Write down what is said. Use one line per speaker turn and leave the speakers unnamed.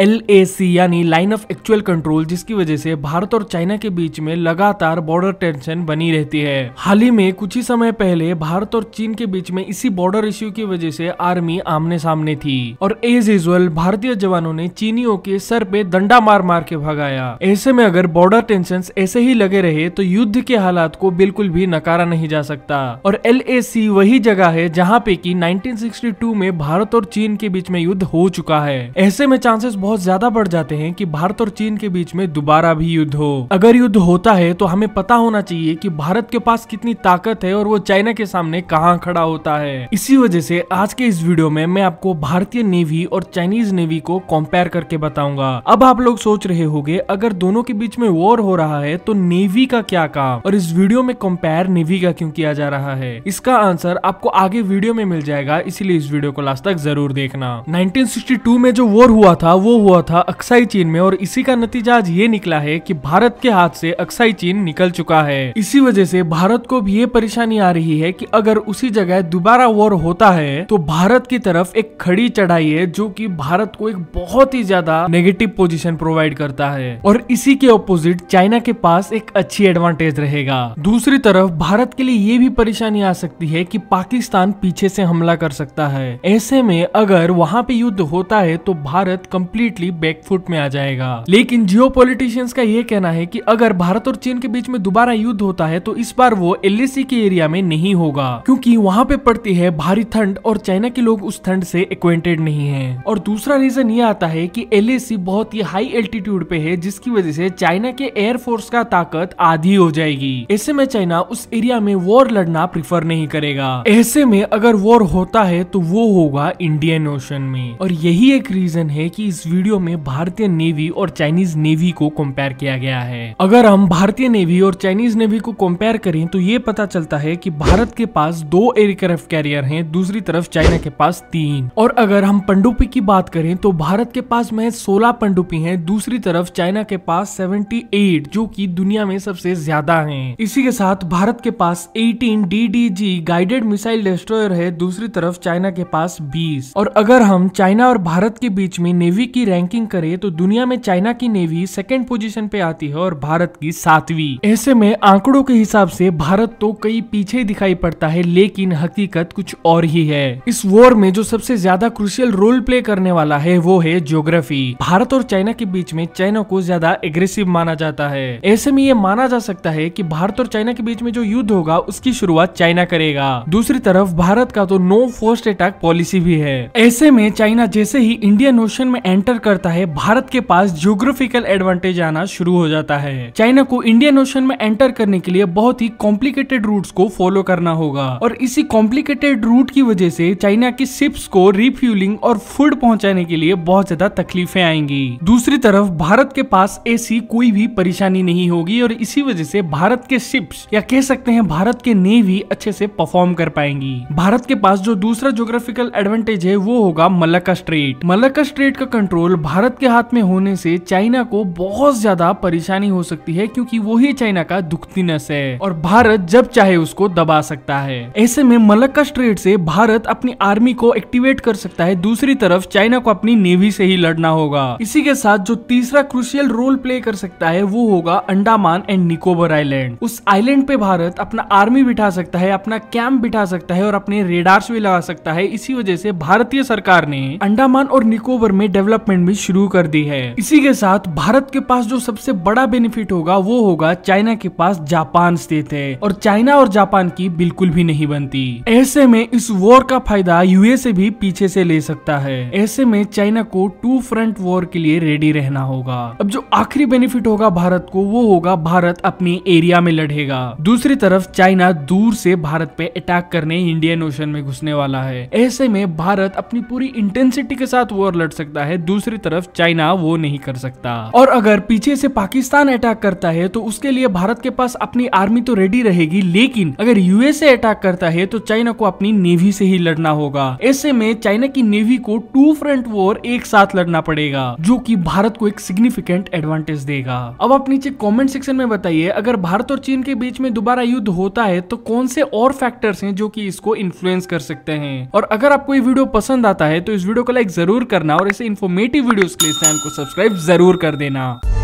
L यानी line of actual control जिसकी वजह से भारत और चाइना के बीच में लगातार बॉर्डर टेंशन बनी रहती है हाल ही में कुछ ही समय पहले भारत और चीन के बीच में इसी बॉर्डर इश्यू की वजह से आर्मी आमने सामने थी और एज यूजल भारतीय जवानों ने चीनियों के सर पे दंडा मार मार के भगाया ऐसे में अगर बॉर्डर टेंशन ऐसे ही लगे रहे तो युद्ध के हालात को बिल्कुल भी नकारा नहीं जा सकता और एल वही जगह है जहाँ पे की नाइनटीन में भारत और चीन के बीच में युद्ध हो चुका है ऐसे में चांसेस बहुत ज्यादा बढ़ जाते हैं कि भारत और चीन के बीच में दोबारा भी युद्ध हो अगर युद्ध होता है तो हमें पता होना चाहिए कि भारत के पास कितनी ताकत है और वो चाइना के सामने कहाँ खड़ा होता है इसी वजह से आज के इस वीडियो में मैं आपको भारतीय नेवी और चाइनीज नेवी को कंपेयर करके बताऊंगा अब आप लोग सोच रहे होंगे अगर दोनों के बीच में वॉर हो रहा है तो नेवी का क्या काम और इस वीडियो में कंपेयर नेवी का क्यों किया जा रहा है इसका आंसर आपको आगे वीडियो में मिल जाएगा इसीलिए इस वीडियो को लास्ट तक जरूर देखना 1962 में जो वॉर हुआ था वो हुआ था अक्साई चीन में और इसी का नतीजा आज ये निकला है कि भारत के हाथ से अक्साई चीन निकल चुका है इसी वजह से भारत को भी ये परेशानी आ रही है कि अगर उसी जगह दोबारा वॉर होता है तो भारत की तरफ एक खड़ी चढ़ाई है जो कि भारत को एक बहुत ही ज्यादा नेगेटिव पोजिशन प्रोवाइड करता है और इसी के ऑपोजिट चाइना के पास एक अच्छी एडवांटेज रहेगा दूसरी तरफ भारत के लिए ये भी परेशानी आ सकती है की पाकिस्तान पीछे से हमला कर सकता है ऐसे में अगर वहाँ पे युद्ध होता है तो भारत कम्प्लीट कम्प्लीटली बैकफुट में आ जाएगा लेकिन जियो का ये कहना है की अगर भारत और चीन के बीच में दोबारा युद्ध होता है तो इस बार वो एल के एरिया में नहीं होगा क्यूँकी वहाँ पे पड़ती है भारी ठंड और चाइना के लोग उस ठंड से एक्वेंटेड नहीं है और दूसरा रीजन ये आता है की एल बहुत ही हाई एल्टीट्यूड पे है जिसकी वजह से चाइना के एयरफोर्स का ताकत आधी हो जाएगी ऐसे में चाइना उस एरिया में वॉर लड़ना प्रिफर नहीं करेगा ऐसे में अगर वॉर होता है तो वो होगा इंडियन ओशन में और यही एक रीजन है की इस वीडियो में भारतीय नेवी और चाइनीज नेवी को कंपेयर किया गया है अगर हम भारतीय नेवी और चाइनीज नेवी को कंपेयर करें तो ये पता चलता है कि भारत के पास दो एयरक्राफ्ट कैरियर हैं दूसरी तरफ चाइना के पास तीन और अगर हम पंडुपी की बात करें तो भारत के पास महज सोलह पंडुपी है दूसरी तरफ चाइना के पास सेवेंटी जो की दुनिया में सबसे ज्यादा है इसी के साथ भारत के पास eighteen D guided missile destroyer है दूसरी तरफ चाइना के पास बीस और अगर हम चाइना और भारत के बीच में नेवी की रैंकिंग करें तो दुनिया में चाइना की नेवी सेकेंड पोजीशन पे आती है और भारत की सातवीं ऐसे में आंकड़ों के हिसाब से भारत तो कई पीछे दिखाई पड़ता है लेकिन हकीकत कुछ और ही है इस वॉर में जो सबसे ज्यादा क्रुशियल रोल प्ले करने वाला है वो है ज्योग्राफी भारत और चाइना के बीच में चाइना को ज्यादा एग्रेसिव माना जाता है ऐसे में ये माना जा सकता है कि भारत और चाइना के बीच में जो युद्ध होगा उसकी शुरुआत चाइना करेगा दूसरी तरफ भारत का तो नो फर्स्ट अटैक पॉलिसी भी है ऐसे में चाइना जैसे ही इंडियन ओशन में एंटर एंटर करता है भारत के पास जियोग्राफिकल एडवांटेज आना शुरू हो जाता है चाइना को इंडियन ओशन में एंटर करने के लिए बहुत ही कॉम्प्लिकेटेड रूट को फॉलो करना होगा और इसी कॉम्प्लिकेटेड रूट की वजह से चाइना की शिप्स को रिफ्यूलिंग और फूड पहुंचाने के लिए बहुत ज्यादा तकलीफें आएंगी दूसरी तरफ भारत के पास ऐसी कोई भी परेशानी नहीं होगी और इसी वजह से भारत के शिप्स या कह सकते हैं भारत के नेवी अच्छे से परफॉर्म कर पाएंगी भारत के पास जो दूसरा जोग्राफिकल एडवांटेज है वो होगा मलक्का स्ट्रेट मलक्का स्ट्रेट का कंट्रोल कंट्रोल भारत के हाथ में होने से चाइना को बहुत ज्यादा परेशानी हो सकती है क्योंकि वही चाइना का दुखती नस है और भारत जब चाहे उसको दबा सकता है ऐसे में मलक्का स्ट्रेट से भारत अपनी आर्मी को एक्टिवेट कर सकता है दूसरी तरफ चाइना को अपनी नेवी से ही लड़ना होगा इसी के साथ जो तीसरा क्रुशियल रोल प्ले कर सकता है वो होगा अंडामान एंड निकोबर आईलैंड उस आईलैंड पे भारत अपना आर्मी बिठा सकता है अपना कैंप बिठा सकता है और अपने रेडार्स भी लगा सकता है इसी वजह से भारतीय सरकार ने अंडामान और निकोबर में डेवलप डेवलपमेंट भी शुरू कर दी है इसी के साथ भारत के पास जो सबसे बड़ा बेनिफिट होगा वो होगा चाइना के पास जापान स्थित है और चाइना और जापान की बिल्कुल भी नहीं बनती ऐसे में इस वॉर का फायदा यूएसए भी पीछे से ले सकता है ऐसे में चाइना को टू फ्रंट वॉर के लिए रेडी रहना होगा अब जो आखिरी बेनिफिट होगा भारत को वो होगा भारत अपने एरिया में लड़ेगा दूसरी तरफ चाइना दूर से भारत पे अटैक करने इंडियन ओशन में घुसने वाला है ऐसे में भारत अपनी पूरी इंटेंसिटी के साथ वॉर लड़ सकता है दूसरी तरफ चाइना वो नहीं कर सकता और अगर पीछे से पाकिस्तान अटैक करता है तो उसके लिए भारत के पास अपनी आर्मी तो रेडी रहेगी लेकिन अगर यूएसए अटैक करता है तो चाइना को अपनी नेवी से ही लड़ना होगा ऐसे में चाइना की नेवी को टू फ्रंट वॉर एक साथ लड़ना पड़ेगा जो कि भारत को एक सिग्निफिकेंट एडवांटेज देगा अब आप नीचे कमेंट सेक्शन में बताइए अगर भारत और चीन के बीच में दोबारा युद्ध होता है तो कौन से और फैक्टर्स हैं जो कि इसको इन्फ्लुएंस कर सकते हैं और अगर आपको ये वीडियो पसंद आता है तो इस वीडियो को लाइक जरूर करना और इसे इन्फॉर्मेशन इन्फॉर्मेटिव वीडियोस के लिए चैनल को सब्सक्राइब जरूर कर देना